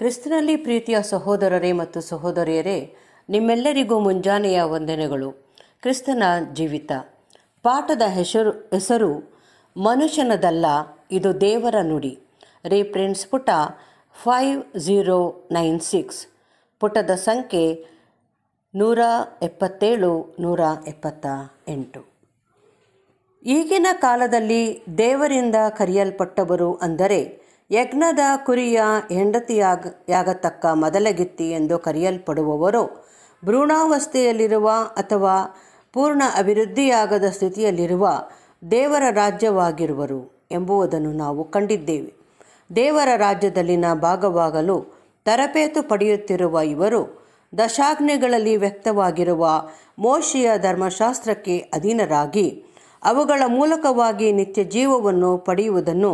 ಕ್ರಿಸ್ತನಲ್ಲಿ ಪ್ರೀತಿಯ ಸಹೋದರರೇ ಮತ್ತು ಸಹೋದರಿಯರೇ ನಿಮ್ಮೆಲ್ಲರಿಗೂ ಮುಂಜಾನೆಯ ವಂದನೆಗಳು ಕ್ರಿಸ್ತನ ಜೀವಿತ ಪಾಠದ ಹೆಸರು ಹೆಸರು ಮನುಷ್ಯನದಲ್ಲ ಇದು ದೇವರ ನುಡಿ ರೇಫ್ರೆನ್ಸ್ ಪುಟ ಫೈವ್ ಝೀರೋ ನೈನ್ ಸಿಕ್ಸ್ ಪುಟದ ಸಂಖ್ಯೆ ನೂರ ಎಪ್ಪತ್ತೇಳು ನೂರ ಎಪ್ಪತ್ತ ಎಂಟು ಈಗಿನ ಕಾಲದಲ್ಲಿ ದೇವರಿಂದ ಕರೆಯಲ್ಪಟ್ಟವರು ಅಂದರೆ ಯಜ್ಞದ ಕುರಿಯ ಹೆಂಡತಿಯಾಗ ಯಾಗತಕ್ಕ ಮೊದಲಗಿತ್ತಿ ಎಂದು ಕರೆಯಲ್ಪಡುವವರು ಭ್ರೂಣಾವಸ್ಥೆಯಲ್ಲಿರುವ ಅಥವಾ ಪೂರ್ಣ ಅಭಿವೃದ್ಧಿಯಾಗದ ಸ್ಥಿತಿಯಲ್ಲಿರುವ ದೇವರ ರಾಜ್ಯವಾಗಿರುವರು ಎಂಬುವುದನ್ನು ನಾವು ಕಂಡಿದ್ದೇವೆ ದೇವರ ರಾಜ್ಯದಲ್ಲಿನ ಭಾಗವಾಗಲು ತರಬೇತು ಪಡೆಯುತ್ತಿರುವ ಇವರು ದಶಾಗ್ನಿಗಳಲ್ಲಿ ವ್ಯಕ್ತವಾಗಿರುವ ಮೋಶಿಯ ಧರ್ಮಶಾಸ್ತ್ರಕ್ಕೆ ಅಧೀನರಾಗಿ ಅವುಗಳ ಮೂಲಕವಾಗಿ ನಿತ್ಯ ಜೀವವನ್ನು ಪಡೆಯುವುದನ್ನು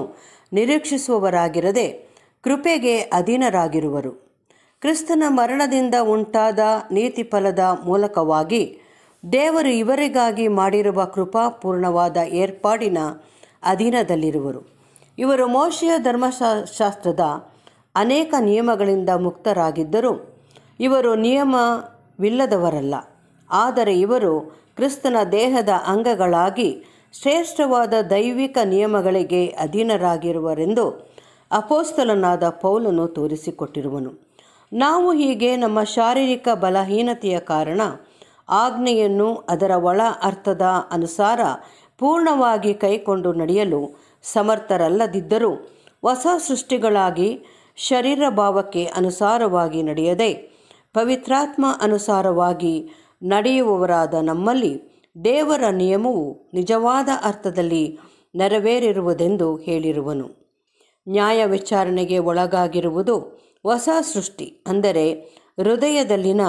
ನಿರೀಕ್ಷಿಸುವವರಾಗಿರದೆ ಕೃಪೆಗೆ ಅಧೀನರಾಗಿರುವರು ಕ್ರಿಸ್ತನ ಮರಣದಿಂದ ಉಂಟಾದ ನೀತಿಫಲದ ಮೂಲಕವಾಗಿ ದೇವರು ಇವರಿಗಾಗಿ ಮಾಡಿರುವ ಕೃಪಾಪೂರ್ಣವಾದ ಏರ್ಪಾಡಿನ ಅಧೀನದಲ್ಲಿರುವರು ಇವರು ಮೋಶೆಯ ಧರ್ಮಶಾಸ್ತ್ರದ ಅನೇಕ ನಿಯಮಗಳಿಂದ ಮುಕ್ತರಾಗಿದ್ದರೂ ಇವರು ನಿಯಮವಿಲ್ಲದವರಲ್ಲ ಆದರೆ ಇವರು ಕ್ರಿಸ್ತನ ದೇಹದ ಅಂಗಗಳಾಗಿ ಶ್ರೇಷ್ಠವಾದ ದೈವಿಕ ನಿಯಮಗಳಿಗೆ ಅಧೀನರಾಗಿರುವರೆಂದು ಅಪೋಸ್ತಲನಾದ ಪೌಲನು ತೋರಿಸಿಕೊಟ್ಟಿರುವನು ನಾವು ಹೀಗೆ ನಮ್ಮ ಶಾರೀರಿಕ ಬಲಹೀನತೆಯ ಕಾರಣ ಆಜ್ಞೆಯನ್ನು ಅದರ ಒಳ ಅರ್ಥದ ಅನುಸಾರ ಪೂರ್ಣವಾಗಿ ಕೈಕೊಂಡು ನಡೆಯಲು ಸಮರ್ಥರಲ್ಲದಿದ್ದರೂ ಹೊಸ ಸೃಷ್ಟಿಗಳಾಗಿ ಶರೀರ ಭಾವಕ್ಕೆ ಅನುಸಾರವಾಗಿ ನಡೆಯದೆ ಪವಿತ್ರಾತ್ಮ ಅನುಸಾರವಾಗಿ ನಡೆಯುವವರಾದ ನಮ್ಮಲ್ಲಿ ದೇವರ ನಿಯಮವು ನಿಜವಾದ ಅರ್ಥದಲ್ಲಿ ನೆರವೇರಿರುವುದೆಂದು ಹೇಳಿರುವನು ನ್ಯಾಯ ವಿಚಾರಣೆಗೆ ಒಳಗಾಗಿರುವುದು ಹೊಸ ಸೃಷ್ಟಿ ಅಂದರೆ ಹೃದಯದಲ್ಲಿನ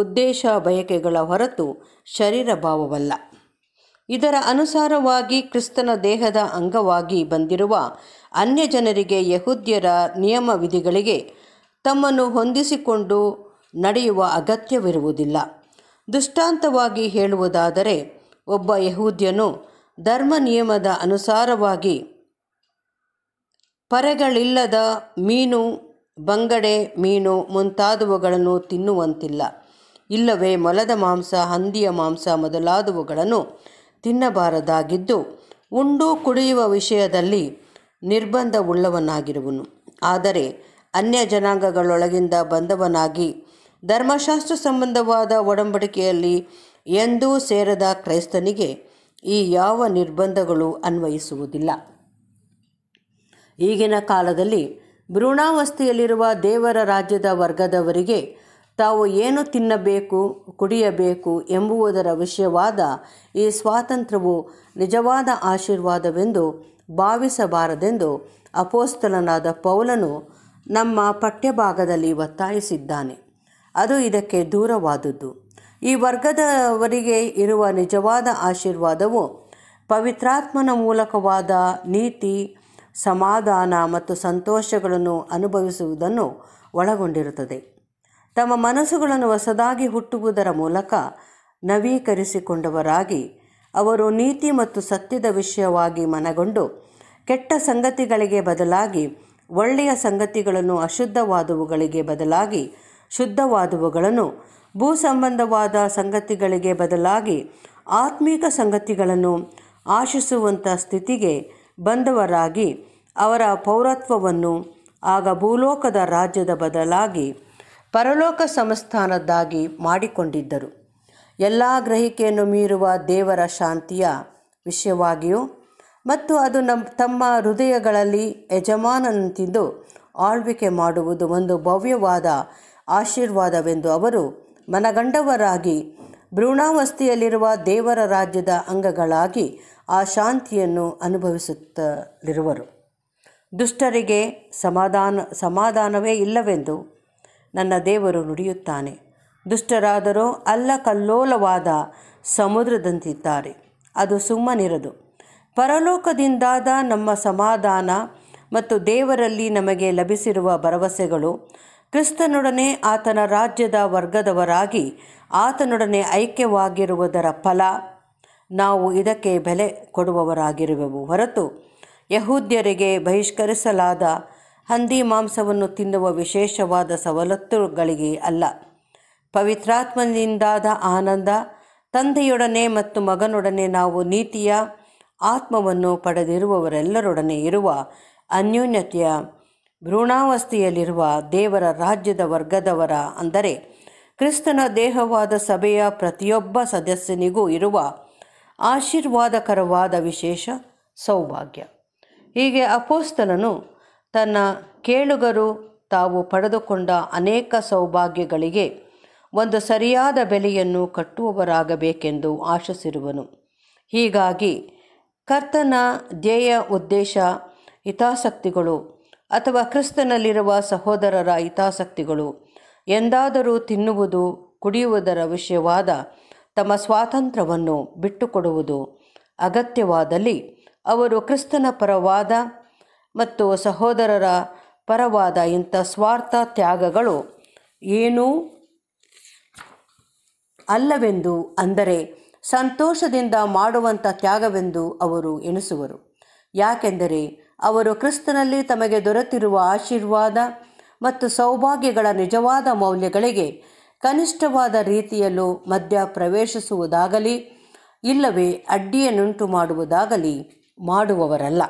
ಉದ್ದೇಶ ಬಯಕೆಗಳ ಹೊರತು ಶರೀರ ಭಾವವಲ್ಲ ಇದರ ಅನುಸಾರವಾಗಿ ಕ್ರಿಸ್ತನ ದೇಹದ ಅಂಗವಾಗಿ ಬಂದಿರುವ ಅನ್ಯ ಜನರಿಗೆ ಯಹೂದ್ಯರ ನಿಯಮ ವಿಧಿಗಳಿಗೆ ತಮ್ಮನ್ನು ಹೊಂದಿಸಿಕೊಂಡು ನಡೆಯುವ ಅಗತ್ಯವಿರುವುದಿಲ್ಲ ದುಷ್ಟಾಂತವಾಗಿ ಹೇಳುವುದಾದರೆ ಒಬ್ಬ ಯಹೂದ್ಯನು ಧರ್ಮ ನಿಯಮದ ಅನುಸಾರವಾಗಿ ಪರೆಗಳಿಲ್ಲದ ಮೀನು ಬಂಗಡೆ ಮೀನು ಮುಂತಾದವುಗಳನ್ನು ತಿನ್ನುವಂತಿಲ್ಲ ಇಲ್ಲವೇ ಮೊಲದ ಮಾಂಸ ಹಂದಿಯ ಮಾಂಸ ಮೊದಲಾದವುಗಳನ್ನು ತಿನ್ನಬಾರದಾಗಿದ್ದು ಉಂಡು ಕುಡಿಯುವ ವಿಷಯದಲ್ಲಿ ನಿರ್ಬಂಧವುಳ್ಳವನಾಗಿರುವನು ಆದರೆ ಅನ್ಯ ಜನಾಂಗಗಳೊಳಗಿಂದ ಬಂದವನಾಗಿ ಧರ್ಮಶಾಸ್ತ್ರ ಸಂಬಂಧವಾದ ಒಡಂಬಡಿಕೆಯಲ್ಲಿ ಎಂದೂ ಸೇರದ ಕ್ರೈಸ್ತನಿಗೆ ಈ ಯಾವ ನಿರ್ಬಂಧಗಳು ಅನ್ವಯಿಸುವುದಿಲ್ಲ ಈಗಿನ ಕಾಲದಲ್ಲಿ ಭ್ರೂಣಾವಸ್ಥೆಯಲ್ಲಿರುವ ದೇವರ ರಾಜ್ಯದ ವರ್ಗದವರಿಗೆ ತಾವು ಏನು ತಿನ್ನಬೇಕು ಕುಡಿಯಬೇಕು ಎಂಬುವುದರ ವಿಷಯವಾದ ಈ ಸ್ವಾತಂತ್ರ್ಯವು ನಿಜವಾದ ಆಶೀರ್ವಾದವೆಂದು ಭಾವಿಸಬಾರದೆಂದು ಅಪೋಸ್ತಲನಾದ ಪೌಲನು ನಮ್ಮ ಪಠ್ಯಭಾಗದಲ್ಲಿ ಒತ್ತಾಯಿಸಿದ್ದಾನೆ ಅದು ಇದಕ್ಕೆ ದೂರವಾದುದು ಈ ವರ್ಗದವರಿಗೆ ಇರುವ ನಿಜವಾದ ಆಶೀರ್ವಾದವು ಪವಿತ್ರಾತ್ಮನ ಮೂಲಕವಾದ ನೀತಿ ಸಮಾಧಾನ ಮತ್ತು ಸಂತೋಷಗಳನ್ನು ಅನುಭವಿಸುವುದನ್ನು ಒಳಗೊಂಡಿರುತ್ತದೆ ತಮ್ಮ ಮನಸ್ಸುಗಳನ್ನು ಹೊಸದಾಗಿ ಹುಟ್ಟುವುದರ ಮೂಲಕ ನವೀಕರಿಸಿಕೊಂಡವರಾಗಿ ಅವರು ನೀತಿ ಮತ್ತು ಸತ್ಯದ ವಿಷಯವಾಗಿ ಮನಗೊಂಡು ಕೆಟ್ಟ ಸಂಗತಿಗಳಿಗೆ ಬದಲಾಗಿ ಒಳ್ಳೆಯ ಸಂಗತಿಗಳನ್ನು ಅಶುದ್ಧವಾದವುಗಳಿಗೆ ಬದಲಾಗಿ ಶುದ್ಧವಾದವುಗಳನ್ನು ಭೂ ಸಂಬಂಧವಾದ ಸಂಗತಿಗಳಿಗೆ ಬದಲಾಗಿ ಆತ್ಮೀಕ ಸಂಗತಿಗಳನ್ನು ಆಶಿಸುವಂಥ ಸ್ಥಿತಿಗೆ ಬಂದವರಾಗಿ ಅವರ ಪೌರತ್ವವನ್ನು ಆಗ ಭೂಲೋಕದ ರಾಜ್ಯದ ಬದಲಾಗಿ ಪರಲೋಕ ಸಂಸ್ಥಾನದ್ದಾಗಿ ಮಾಡಿಕೊಂಡಿದ್ದರು ಎಲ್ಲ ಗ್ರಹಿಕೆಯನ್ನು ಮೀರುವ ದೇವರ ಶಾಂತಿಯ ವಿಷಯವಾಗಿಯೂ ಮತ್ತು ಅದು ನಮ್ಮ ತಮ್ಮ ಹೃದಯಗಳಲ್ಲಿ ಯಜಮಾನನಂತಿದ್ದು ಆಳ್ವಿಕೆ ಮಾಡುವುದು ಒಂದು ಭವ್ಯವಾದ ಆಶೀರ್ವಾದವೆಂದು ಅವರು ಮನಗಂಡವರಾಗಿ ಭ್ರೂಣಾವಸ್ಥೆಯಲ್ಲಿರುವ ದೇವರ ರಾಜ್ಯದ ಅಂಗಗಳಾಗಿ ಆ ಶಾಂತಿಯನ್ನು ಅನುಭವಿಸುತ್ತಲಿರುವರು ದುಷ್ಟರಿಗೆ ಸಮಾಧಾನ ಸಮಾಧಾನವೇ ಇಲ್ಲವೆಂದು ನನ್ನ ದೇವರು ನುಡಿಯುತ್ತಾನೆ ದುಷ್ಟರಾದರೂ ಅಲ್ಲ ಕಲ್ಲೋಲವಾದ ಸಮುದ್ರದಂತಿದ್ದಾರೆ ಅದು ಸುಮ್ಮನಿರದು ಪರಲೋಕದಿಂದಾದ ನಮ್ಮ ಸಮಾಧಾನ ಮತ್ತು ದೇವರಲ್ಲಿ ನಮಗೆ ಲಭಿಸಿರುವ ಭರವಸೆಗಳು ಕ್ರಿಸ್ತನೊಡನೆ ಆತನ ರಾಜ್ಯದ ವರ್ಗದವರಾಗಿ ಆತನೊಡನೆ ಐಕ್ಯವಾಗಿರುವುದರ ಫಲ ನಾವು ಇದಕ್ಕೆ ಬೆಲೆ ಕೊಡುವವರಾಗಿರುವೆವು ಹೊರತು ಯಹೂದ್ಯರಿಗೆ ಬಹಿಷ್ಕರಿಸಲಾದ ಹಂದಿ ಮಾಂಸವನ್ನು ತಿನ್ನುವ ವಿಶೇಷವಾದ ಸವಲತ್ತುಗಳಿಗೆ ಅಲ್ಲ ಪವಿತ್ರಾತ್ಮನಿಂದಾದ ಆನಂದ ತಂದೆಯೊಡನೆ ಮತ್ತು ಮಗನೊಡನೆ ನಾವು ನೀತಿಯ ಆತ್ಮವನ್ನು ಪಡೆದಿರುವವರೆಲ್ಲರೊಡನೆ ಇರುವ ಅನ್ಯೋನ್ಯತೆಯ ಭ್ರೂಣಾವಸ್ಥೆಯಲ್ಲಿರುವ ದೇವರ ರಾಜ್ಯದ ವರ್ಗದವರ ಅಂದರೆ ಕ್ರಿಸ್ತನ ದೇಹವಾದ ಸಭೆಯ ಪ್ರತಿಯೊಬ್ಬ ಸದಸ್ಯನಿಗೂ ಇರುವ ಆಶೀರ್ವಾದಕರವಾದ ವಿಶೇಷ ಸೌಭಾಗ್ಯ ಹೀಗೆ ಅಪೋಸ್ತನನು ತನ್ನ ಕೇಳುಗರು ತಾವು ಪಡೆದುಕೊಂಡ ಅನೇಕ ಸೌಭಾಗ್ಯಗಳಿಗೆ ಒಂದು ಸರಿಯಾದ ಬೆಲೆಯನ್ನು ಕಟ್ಟುವವರಾಗಬೇಕೆಂದು ಆಶಿಸಿರುವನು ಹೀಗಾಗಿ ಕರ್ತನ ಧ್ಯೇಯ ಉದ್ದೇಶ ಹಿತಾಸಕ್ತಿಗಳು ಅಥವಾ ಕ್ರಿಸ್ತನಲ್ಲಿರುವ ಸಹೋದರರ ಹಿತಾಸಕ್ತಿಗಳು ಎಂದಾದರೂ ತಿನ್ನುವುದು ಕುಡಿಯುವುದರ ವಿಷಯವಾದ ತಮ್ಮ ಸ್ವಾತಂತ್ರ್ಯವನ್ನು ಬಿಟ್ಟುಕೊಡುವುದು ಅಗತ್ಯವಾದಲ್ಲಿ ಅವರು ಕ್ರಿಸ್ತನ ಪರವಾದ ಮತ್ತು ಸಹೋದರರ ಪರವಾದ ಇಂಥ ಸ್ವಾರ್ಥ ತ್ಯಾಗಗಳು ಏನೂ ಅಲ್ಲವೆಂದು ಅಂದರೆ ಸಂತೋಷದಿಂದ ಮಾಡುವಂಥ ತ್ಯಾಗವೆಂದು ಅವರು ಎಣಿಸುವರು ಯಾಕೆಂದರೆ ಅವರು ಕ್ರಿಸ್ತನಲ್ಲಿ ತಮಗೆ ದೊರೆತಿರುವ ಆಶೀರ್ವಾದ ಮತ್ತು ಸೌಭಾಗ್ಯಗಳ ನಿಜವಾದ ಮೌಲ್ಯಗಳಿಗೆ ಕನಿಷ್ಠವಾದ ರೀತಿಯಲ್ಲೂ ಮಧ್ಯ ಪ್ರವೇಶಿಸುವುದಾಗಲಿ ಇಲ್ಲವೇ ಅಡ್ಡಿಯನ್ನುಂಟು ಮಾಡುವುದಾಗಲಿ ಮಾಡುವವರಲ್ಲ